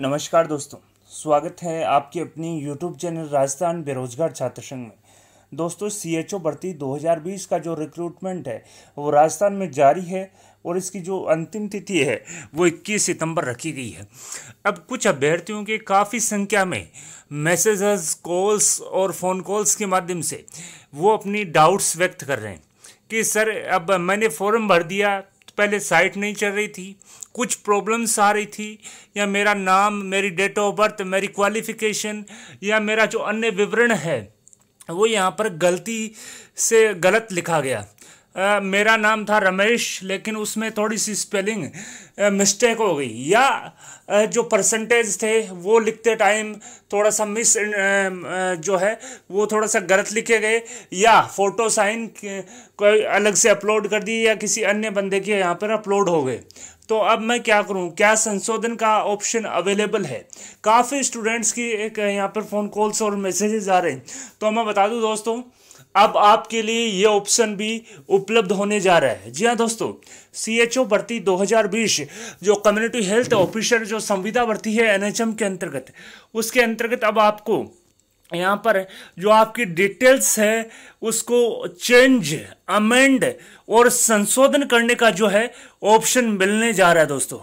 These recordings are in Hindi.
नमस्कार दोस्तों स्वागत है आपके अपनी यूट्यूब चैनल राजस्थान बेरोजगार छात्र संघ में दोस्तों सी एच ओ भर्ती 2020 का जो रिक्रूटमेंट है वो राजस्थान में जारी है और इसकी जो अंतिम तिथि है वो 21 सितंबर रखी गई है अब कुछ अभ्यर्थियों के काफ़ी संख्या में मैसेजेस कॉल्स और फ़ोन कॉल्स के माध्यम से वो अपनी डाउट्स व्यक्त कर रहे हैं कि सर अब मैंने फॉर्म भर दिया पहले साइट नहीं चल रही थी कुछ प्रॉब्लम्स आ रही थी या मेरा नाम मेरी डेट ऑफ बर्थ मेरी क्वालिफिकेशन या मेरा जो अन्य विवरण है वो यहाँ पर गलती से गलत लिखा गया Uh, मेरा नाम था रमेश लेकिन उसमें थोड़ी सी स्पेलिंग मिस्टेक हो गई या uh, जो परसेंटेज थे वो लिखते टाइम थोड़ा सा मिस uh, जो है वो थोड़ा सा गलत लिखे गए या फ़ोटो साइन कोई अलग से अपलोड कर दी या किसी अन्य बंदे के यहाँ पर अपलोड हो गए तो अब मैं क्या करूं क्या संशोधन का ऑप्शन अवेलेबल है काफ़ी स्टूडेंट्स की एक यहाँ पर फ़ोन कॉल्स और मैसेजेस आ रहे हैं तो मैं बता दूं दोस्तों अब आपके लिए ये ऑप्शन भी उपलब्ध होने जा रहा है जी हाँ दोस्तों सी एच ओ भर्ती दो हजार बीस जो कम्युनिटी हेल्थ ऑफिसर जो संविदा भर्ती है एम के अंतर्गत उसके अंतर्गत अब आपको यहाँ पर जो आपकी डिटेल्स है उसको चेंज अमेंड और संशोधन करने का जो है ऑप्शन मिलने जा रहा है दोस्तों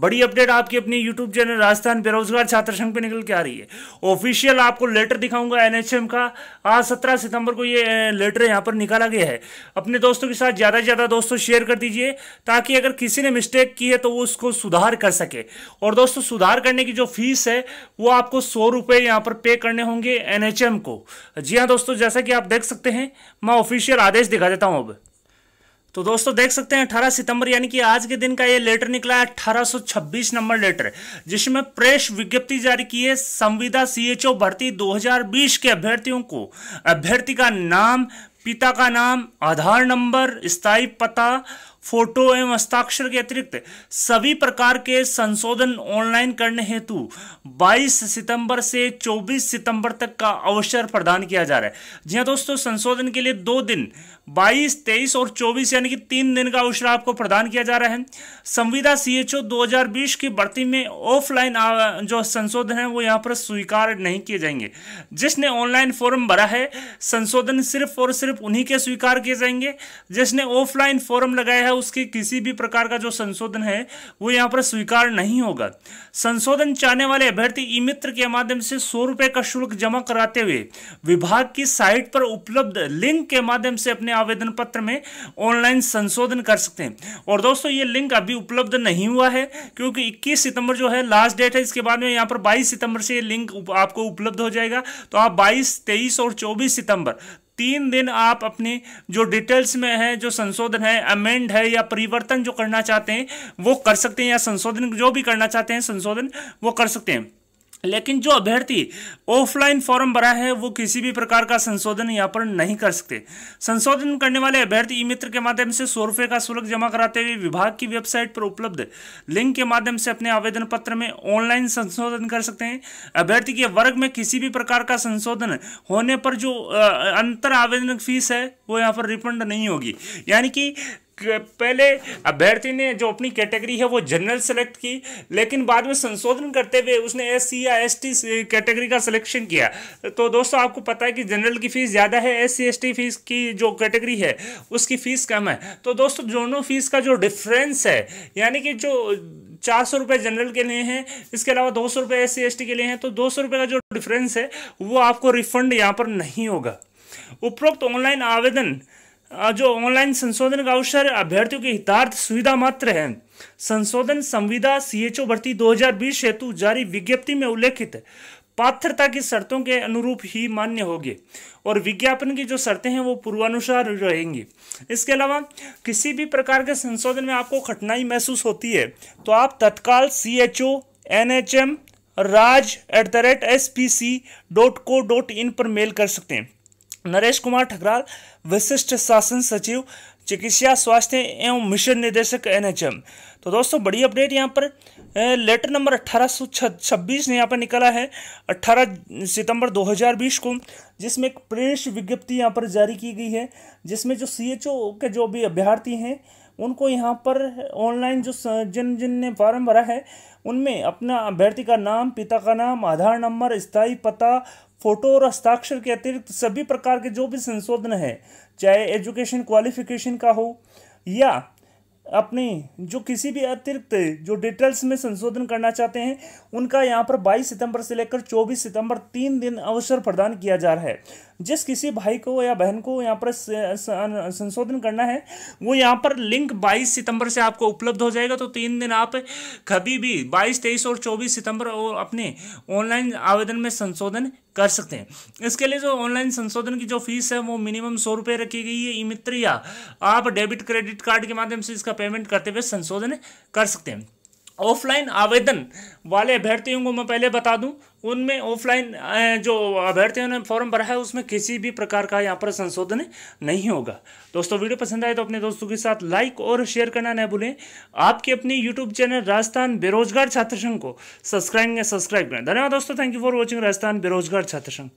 बड़ी अपडेट आपकी अपनी यूट्यूब चैनल राजस्थान बेरोजगार छात्र संघ पे निकल के आ रही है ऑफिशियल आपको लेटर दिखाऊंगा एनएचएम का आज सत्रह सितंबर को ये लेटर यहाँ पर निकाला गया है अपने दोस्तों के साथ ज़्यादा से ज़्यादा दोस्तों शेयर कर दीजिए ताकि अगर किसी ने मिस्टेक की है तो वो उसको सुधार कर सके और दोस्तों सुधार करने की जो फीस है वो आपको सौ रुपये यहाँ पर पे करने होंगे एन को जी हाँ दोस्तों जैसा कि आप देख सकते हैं मैं ऑफिशियल आदेश दिखा देता हूँ अब तो दोस्तों देख सकते हैं 18 सितंबर यानी कि आज के दिन का ये लेटर निकला है 1826 नंबर लेटर जिसमें प्रेस विज्ञप्ति जारी की है संविदा सीएचओ भर्ती 2020 के अभ्यर्थियों को अभ्यर्थी का नाम पिता का नाम आधार नंबर स्थायी पता फोटो एवं हस्ताक्षर के अतिरिक्त सभी प्रकार के संशोधन ऑनलाइन करने हेतु 22 सितंबर से 24 सितंबर तक का अवसर प्रदान किया जा रहा है जी हाँ दोस्तों संशोधन के लिए दो दिन 22, 23 और 24 यानी कि तीन दिन का अवसर आपको प्रदान किया जा रहा है संविदा सीएचओ 2020 की भर्ती में ऑफलाइन जो संशोधन है वो यहाँ पर स्वीकार नहीं किए जाएंगे जिसने ऑनलाइन फॉर्म भरा है संशोधन सिर्फ और सिर्फ उन्हीं के स्वीकार किए जाएंगे जिसने ऑफलाइन फॉर्म लगाया है है उसके किसी भी प्रकार का जो संशोधन है वो यहाँ पर स्वीकार नहीं होगा संशोधन चाहने वाले अभ्यर्थी ई मित्र के माध्यम से सौ रुपये का शुल्क जमा कराते हुए विभाग की साइट पर उपलब्ध लिंक के माध्यम से अपने आवेदन पत्र में ऑनलाइन संशोधन कर सकते हैं और दोस्तों ये लिंक अभी उपलब्ध नहीं हुआ है क्योंकि इक्कीस सितंबर जो है लास्ट डेट है इसके बाद में यहाँ पर बाईस सितंबर से ये लिंक आपको उपलब्ध हो जाएगा तो आप बाईस तेईस और चौबीस सितंबर तीन दिन आप अपने जो डिटेल्स में है जो संशोधन है अमेंड है या परिवर्तन जो करना चाहते हैं वो कर सकते हैं या संशोधन जो भी करना चाहते हैं संशोधन वो कर सकते हैं लेकिन जो अभ्यर्थी ऑफलाइन फॉर्म भरा है वो किसी भी प्रकार का संशोधन यहाँ पर नहीं कर सकते संशोधन करने वाले अभ्यर्थी ई मित्र के माध्यम से सौ रुपये का शुल्क जमा कराते हुए विभाग की वेबसाइट पर उपलब्ध लिंक के माध्यम से अपने आवेदन पत्र में ऑनलाइन संशोधन कर सकते हैं अभ्यर्थी के वर्ग में किसी भी प्रकार का संशोधन होने पर जो अंतर आवेदन फीस है वो यहाँ पर रिफंड नहीं होगी यानी कि पहले अभ्यर्थी ने जो अपनी कैटेगरी है वो जनरल सेलेक्ट की लेकिन बाद में संशोधन करते हुए उसने एस सी या एस टी कैटेगरी का सिलेक्शन किया तो दोस्तों आपको पता है कि जनरल की फ़ीस ज़्यादा है S C S T fees की जो कैटेगरी है उसकी फ़ीस कम है तो दोस्तों दोनों फीस का जो डिफरेंस है यानी कि जो चार सौ रुपये जनरल के लिए हैं इसके अलावा दो सौ रुपये एस सी एस टी के लिए हैं तो दो सौ रुपये का जो डिफरेंस है वो आपको रिफंड यहाँ पर नहीं होगा उपरोक्त ऑनलाइन आवेदन जो ऑनलाइन संशोधन का अवसर अभ्यर्थियों के हितार्थ सुविधा मात्र है संशोधन संविदा सीएचओ भर्ती 2020 हेतु जारी विज्ञप्ति में उल्लेखित पात्रता की शर्तों के अनुरूप ही मान्य होगी और विज्ञापन की जो शर्तें हैं वो पूर्वानुसार रहेंगी इसके अलावा किसी भी प्रकार के संशोधन में आपको कठिनाई महसूस होती है तो आप तत्काल C H O N H M Raj at the rate S P C dot co dot in पर मेल कर सकते हैं नरेश कुमार ठकराल विशिष्ट शासन सचिव चिकित्सा स्वास्थ्य एवं मिशन निदेशक एनएचएम तो दोस्तों बड़ी अपडेट यहाँ पर लेटर नंबर अठारह सौ छब्बीस यहाँ पर निकला है 18 सितंबर 2020 को जिसमें एक प्रेस विज्ञप्ति यहाँ पर जारी की गई है जिसमें जो सीएचओ के जो भी अभ्यर्थी हैं उनको यहाँ पर ऑनलाइन जो जिन जिन ने फॉर्म भरा है उनमें अपना अभ्यर्थी का नाम पिता का नाम आधार नंबर स्थायी पता फोटो और हस्ताक्षर के अतिरिक्त सभी प्रकार के जो भी संशोधन है चाहे एजुकेशन क्वालिफिकेशन का हो या अपने जो किसी भी अतिरिक्त जो डिटेल्स में संशोधन करना चाहते हैं उनका यहाँ पर 22 सितंबर से लेकर 24 सितंबर तीन दिन अवसर प्रदान किया जा रहा है जिस किसी भाई को या बहन को यहाँ पर संशोधन करना है वो यहाँ पर लिंक 22 सितंबर से आपको उपलब्ध हो जाएगा तो तीन दिन आप कभी भी 22, 23 और 24 सितंबर और अपने ऑनलाइन आवेदन में संशोधन कर सकते हैं इसके लिए जो ऑनलाइन संशोधन की जो फीस है वो मिनिमम सौ रुपये रखी गई है ई मित्र या आप डेबिट क्रेडिट कार्ड के माध्यम से इसका पेमेंट करते हुए संशोधन कर सकते हैं ऑफलाइन आवेदन वाले अभ्यर्थियों को मैं पहले बता दूं उनमें ऑफलाइन जो अभ्यर्थियों ने फॉर्म भरा है उसमें किसी भी प्रकार का यहाँ पर संशोधन नहीं होगा दोस्तों वीडियो पसंद आए तो अपने दोस्तों के साथ लाइक और शेयर करना न भूलें आपके अपनी यूट्यूब चैनल राजस्थान बेरोजगार छात्र संघ को सब्सक्राइब सब्सक्राइब करें धन्यवाद दोस्तों thank you for watching Rajasthan बेरोजगार छात्र संघ